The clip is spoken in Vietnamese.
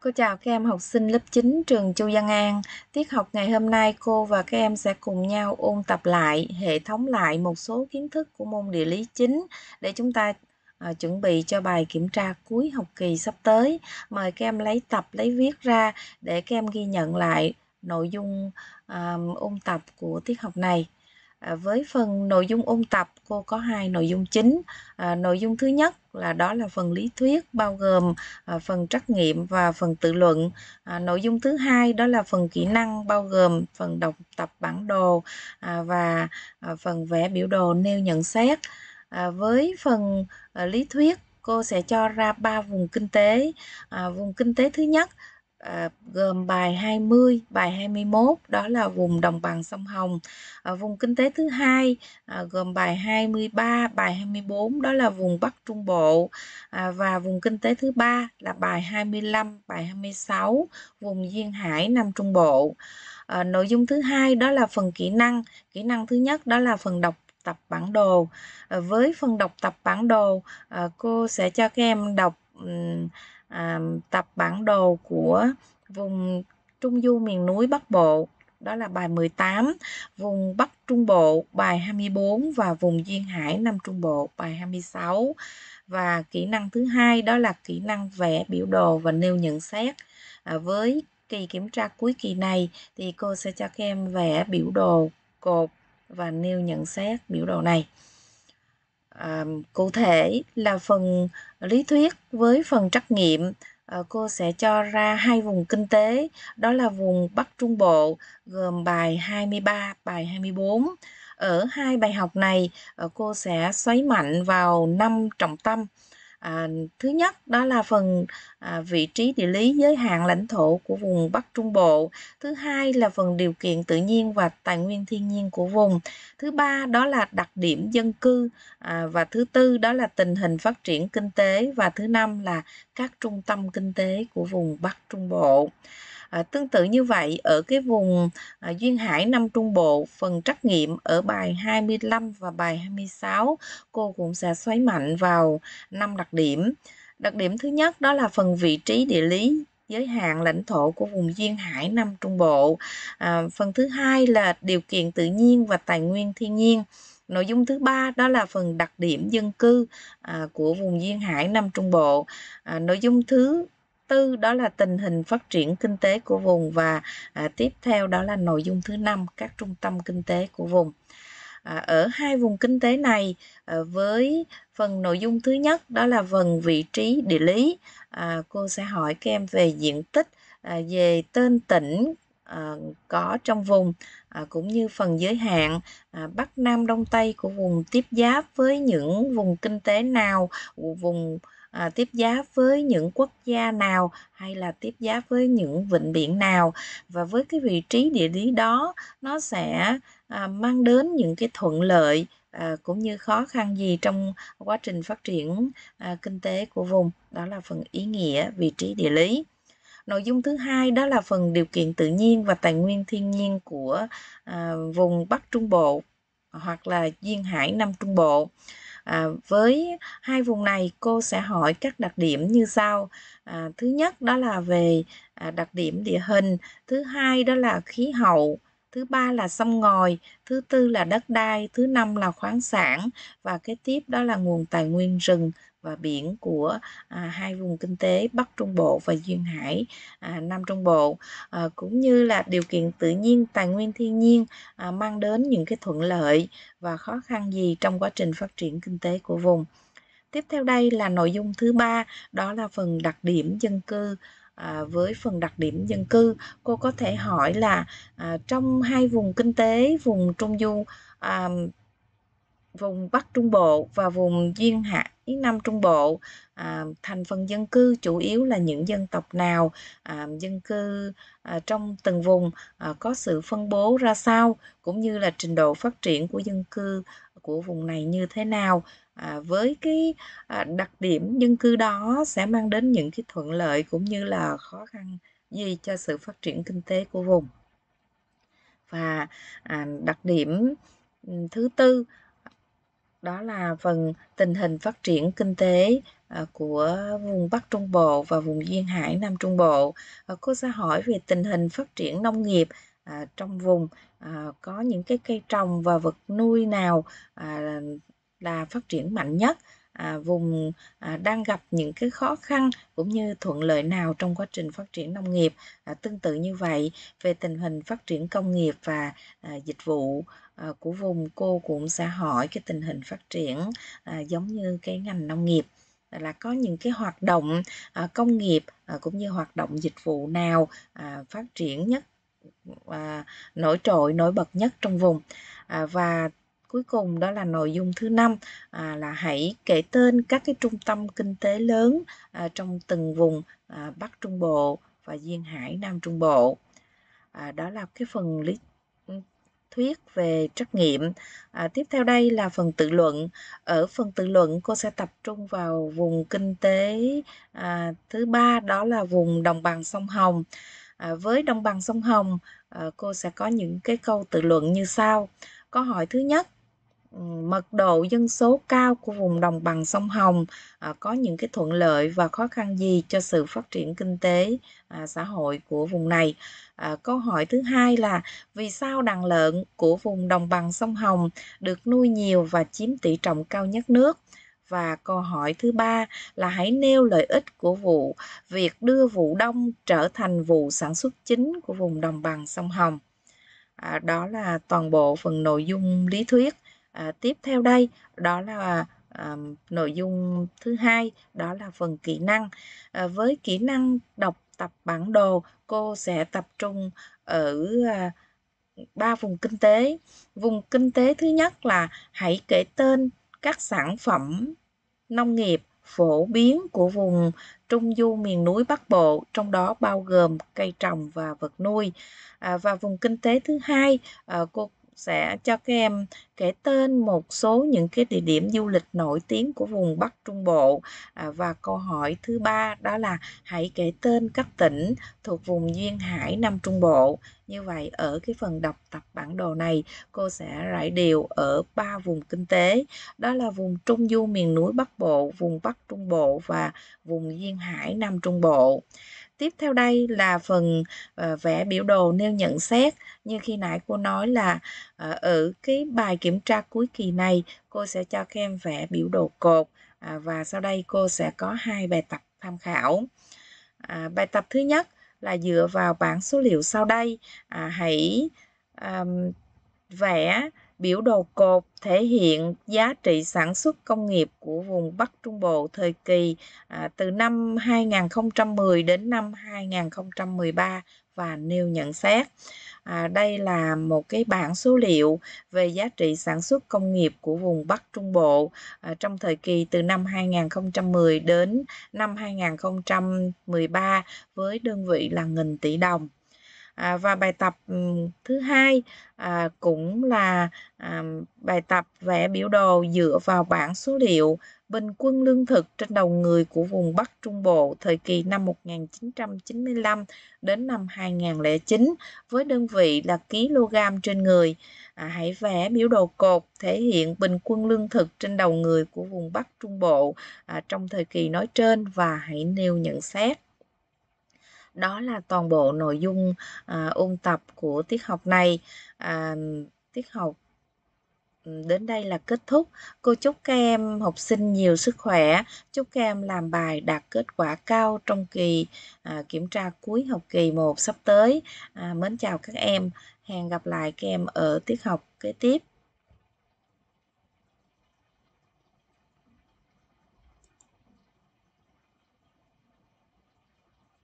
Cô chào các em học sinh lớp 9 trường Châu Giang An. Tiết học ngày hôm nay cô và các em sẽ cùng nhau ôn tập lại, hệ thống lại một số kiến thức của môn địa lý chính để chúng ta à, chuẩn bị cho bài kiểm tra cuối học kỳ sắp tới. Mời các em lấy tập, lấy viết ra để các em ghi nhận lại nội dung à, ôn tập của tiết học này. À, với phần nội dung ôn tập cô có hai nội dung chính à, nội dung thứ nhất là đó là phần lý thuyết bao gồm à, phần trắc nghiệm và phần tự luận à, nội dung thứ hai đó là phần kỹ năng bao gồm phần đọc tập bản đồ à, và à, phần vẽ biểu đồ nêu nhận xét à, với phần à, lý thuyết cô sẽ cho ra ba vùng kinh tế à, vùng kinh tế thứ nhất À, gồm bài 20, bài 21 đó là vùng đồng bằng sông Hồng. À, vùng kinh tế thứ hai à, gồm bài 23, bài 24 đó là vùng Bắc Trung Bộ à, và vùng kinh tế thứ ba là bài 25, bài 26 vùng duyên hải Nam Trung Bộ. À, nội dung thứ hai đó là phần kỹ năng. Kỹ năng thứ nhất đó là phần đọc tập bản đồ. À, với phần đọc tập bản đồ, à, cô sẽ cho các em đọc um, à, tập bản đồ của vùng Trung Du miền núi Bắc Bộ đó là bài 18, vùng Bắc Trung Bộ bài 24 và vùng Duyên Hải Nam Trung Bộ bài 26. Và kỹ năng thứ hai đó là kỹ năng vẽ biểu đồ và nêu nhận xét. À, với kỳ kiểm tra cuối kỳ này thì cô sẽ cho các em vẽ biểu đồ cột và nêu nhận xét biểu đồ này à, cụ thể là phần lý thuyết với phần trắc nghiệm à, cô sẽ cho ra hai vùng kinh tế đó là vùng Bắc Trung Bộ gồm bài 23 bài 24 ở hai bài học này à, cô sẽ xoáy mạnh vào năm trọng tâm À, thứ nhất đó là phần à, vị trí địa lý giới hạn lãnh thổ của vùng Bắc Trung Bộ. Thứ hai là phần điều kiện tự nhiên và tài nguyên thiên nhiên của vùng. Thứ ba đó là đặc điểm dân cư à, và thứ tư đó là tình hình phát triển kinh tế và thứ năm là các trung tâm kinh tế của vùng Bắc Trung Bộ. À, tương tự như vậy ở cái vùng à, duyên hải Nam Trung Bộ, phần trắc nghiệm ở bài 25 và bài 26, cô cũng sẽ xoáy mạnh vào năm đặc điểm. Đặc điểm thứ nhất đó là phần vị trí địa lý giới hạn lãnh thổ của vùng duyên hải Nam Trung Bộ. À, phần thứ hai là điều kiện tự nhiên và tài nguyên thiên nhiên. Nội dung thứ ba đó là phần đặc điểm dân cư à, của vùng duyên hải Nam Trung Bộ. À, nội dung thứ tư đó là tình hình phát triển kinh tế của vùng và à, tiếp theo đó là nội dung thứ năm các trung tâm kinh tế của vùng à, ở hai vùng kinh tế này à, với phần nội dung thứ nhất đó là phần vị trí địa lý à, cô sẽ hỏi các em về diện tích à, về tên tỉnh À, có trong vùng à, cũng như phần giới hạn à, Bắc Nam Đông Tây của vùng tiếp giáp với những vùng kinh tế nào, vùng à, tiếp giáp với những quốc gia nào hay là tiếp giáp với những vịnh biển nào và với cái vị trí địa lý đó nó sẽ à, mang đến những cái thuận lợi à, cũng như khó khăn gì trong quá trình phát triển à, kinh tế của vùng đó là phần ý nghĩa vị trí địa lý Nội dung thứ hai đó là phần điều kiện tự nhiên và tài nguyên thiên nhiên của à, vùng Bắc Trung Bộ hoặc là duyên hải Nam Trung Bộ. À, với hai vùng này cô sẽ hỏi các đặc điểm như sau. À, thứ nhất đó là về à, đặc điểm địa hình, thứ hai đó là khí hậu, thứ ba là sông ngòi, thứ tư là đất đai, thứ năm là khoáng sản và cái tiếp đó là nguồn tài nguyên rừng, và biển của à, hai vùng kinh tế Bắc Trung Bộ và Duyên Hải à, Nam Trung Bộ à, cũng như là điều kiện tự nhiên tài nguyên thiên nhiên à, mang đến những cái thuận lợi và khó khăn gì trong quá trình phát triển kinh tế của vùng tiếp theo đây là nội dung thứ ba đó là phần đặc điểm dân cư à, với phần đặc điểm dân cư cô có thể hỏi là à, trong hai vùng kinh tế vùng trung du à, vùng Bắc Trung Bộ và vùng Duyên Hải Nam Trung Bộ à, thành phần dân cư chủ yếu là những dân tộc nào à, dân cư à, trong từng vùng à, có sự phân bố ra sao cũng như là trình độ phát triển của dân cư của vùng này như thế nào à, với cái à, đặc điểm dân cư đó sẽ mang đến những cái thuận lợi cũng như là khó khăn gì cho sự phát triển kinh tế của vùng và à, đặc điểm ừ, thứ tư đó là phần tình hình phát triển kinh tế à, của vùng Bắc Trung Bộ và vùng Duyên Hải Nam Trung Bộ. Cô sẽ hỏi về tình hình phát triển nông nghiệp à, trong vùng à, có những cái cây trồng và vật nuôi nào là phát triển mạnh nhất à, vùng à, đang gặp những cái khó khăn cũng như thuận lợi nào trong quá trình phát triển nông nghiệp à, tương tự như vậy về tình hình phát triển công nghiệp và à, dịch vụ à, của vùng cô cũng sẽ hỏi cái tình hình phát triển à, giống như cái ngành nông nghiệp là có những cái hoạt động à, công nghiệp à, cũng như hoạt động dịch vụ nào à, phát triển nhất à, nổi trội nổi bật nhất trong vùng à, và cuối cùng đó là nội dung thứ năm à, là hãy kể tên các cái trung tâm kinh tế lớn à, trong từng vùng à, bắc trung bộ và duyên hải nam trung bộ à, đó là cái phần lý ừ, thuyết về trắc nghiệm à, tiếp theo đây là phần tự luận ở phần tự luận cô sẽ tập trung vào vùng kinh tế à, thứ ba đó là vùng đồng bằng sông hồng à, với đồng bằng sông hồng à, cô sẽ có những cái câu tự luận như sau câu hỏi thứ nhất Ừ, mật độ dân số cao của vùng đồng bằng sông Hồng à, có những cái thuận lợi và khó khăn gì cho sự phát triển kinh tế à, xã hội của vùng này. À, câu hỏi thứ hai là vì sao đàn lợn của vùng đồng bằng sông Hồng được nuôi nhiều và chiếm tỷ trọng cao nhất nước? Và câu hỏi thứ ba là hãy nêu lợi ích của vụ việc đưa vụ đông trở thành vụ sản xuất chính của vùng đồng bằng sông Hồng. À, đó là toàn bộ phần nội dung lý thuyết à, tiếp theo đây đó là à, nội dung thứ hai đó là phần kỹ năng à, với kỹ năng đọc tập bản đồ cô sẽ tập trung ở à, ba vùng kinh tế vùng kinh tế thứ nhất là hãy kể tên các sản phẩm nông nghiệp phổ biến của vùng trung du miền núi bắc bộ trong đó bao gồm cây trồng và vật nuôi à, và vùng kinh tế thứ hai à, cô sẽ cho các em kể tên một số những cái địa điểm du lịch nổi tiếng của vùng Bắc Trung Bộ à, và câu hỏi thứ ba đó là hãy kể tên các tỉnh thuộc vùng duyên hải Nam Trung Bộ. Như vậy ở cái phần đọc tập bản đồ này cô sẽ rải đều ở ba vùng kinh tế đó là vùng Trung du miền núi Bắc Bộ, vùng Bắc Trung Bộ và vùng duyên hải Nam Trung Bộ. Tiếp theo đây là phần uh, vẽ biểu đồ nêu nhận xét. Như khi nãy cô nói là uh, ở cái bài kiểm tra cuối kỳ này, cô sẽ cho các em vẽ biểu đồ cột uh, và sau đây cô sẽ có hai bài tập tham khảo. Uh, bài tập thứ nhất là dựa vào bảng số liệu sau đây, uh, hãy um, vẽ Biểu đồ cột thể hiện giá trị sản xuất công nghiệp của vùng Bắc Trung Bộ thời kỳ à, từ năm 2010 đến năm 2013 và nêu nhận xét. À, đây là một cái bảng số liệu về giá trị sản xuất công nghiệp của vùng Bắc Trung Bộ à, trong thời kỳ từ năm 2010 đến năm 2013 với đơn vị là nghìn tỷ đồng. À, và bài tập ừ, thứ hai à, cũng là à, bài tập vẽ biểu đồ dựa vào bảng số liệu bình quân lương thực trên đầu người của vùng Bắc Trung Bộ thời kỳ năm 1995 đến năm 2009 với đơn vị là kg trên người. À, hãy vẽ biểu đồ cột thể hiện bình quân lương thực trên đầu người của vùng Bắc Trung Bộ à, trong thời kỳ nói trên và hãy nêu nhận xét đó là toàn bộ nội dung à, ôn tập của tiết học này à, tiết học ừ, đến đây là kết thúc cô chúc các em học sinh nhiều sức khỏe chúc các em làm bài đạt kết quả cao trong kỳ à, kiểm tra cuối học kỳ 1 sắp tới à, mến chào các em hẹn gặp lại các em ở tiết học kế tiếp